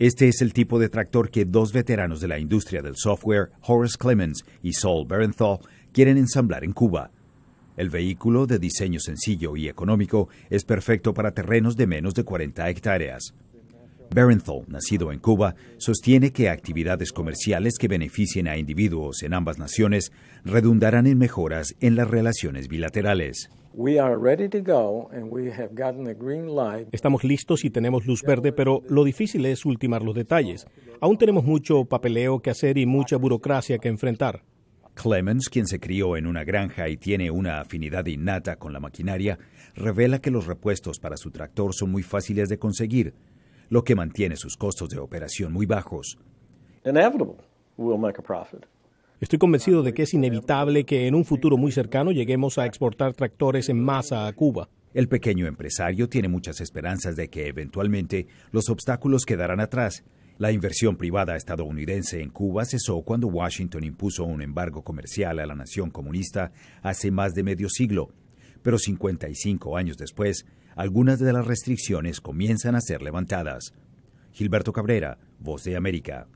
Este es el tipo de tractor que dos veteranos de la industria del software, Horace Clemens y Saul Berenthal, quieren ensamblar en Cuba. El vehículo, de diseño sencillo y económico, es perfecto para terrenos de menos de 40 hectáreas. Barenthal, nacido en Cuba, sostiene que actividades comerciales que beneficien a individuos en ambas naciones redundarán en mejoras en las relaciones bilaterales. Estamos listos y tenemos luz verde, pero lo difícil es ultimar los detalles. Aún tenemos mucho papeleo que hacer y mucha burocracia que enfrentar. Clemens, quien se crió en una granja y tiene una afinidad innata con la maquinaria, revela que los repuestos para su tractor son muy fáciles de conseguir, lo que mantiene sus costos de operación muy bajos. Estoy convencido de que es inevitable que en un futuro muy cercano lleguemos a exportar tractores en masa a Cuba. El pequeño empresario tiene muchas esperanzas de que eventualmente los obstáculos quedarán atrás. La inversión privada estadounidense en Cuba cesó cuando Washington impuso un embargo comercial a la nación comunista hace más de medio siglo pero 55 años después, algunas de las restricciones comienzan a ser levantadas. Gilberto Cabrera, Voz de América.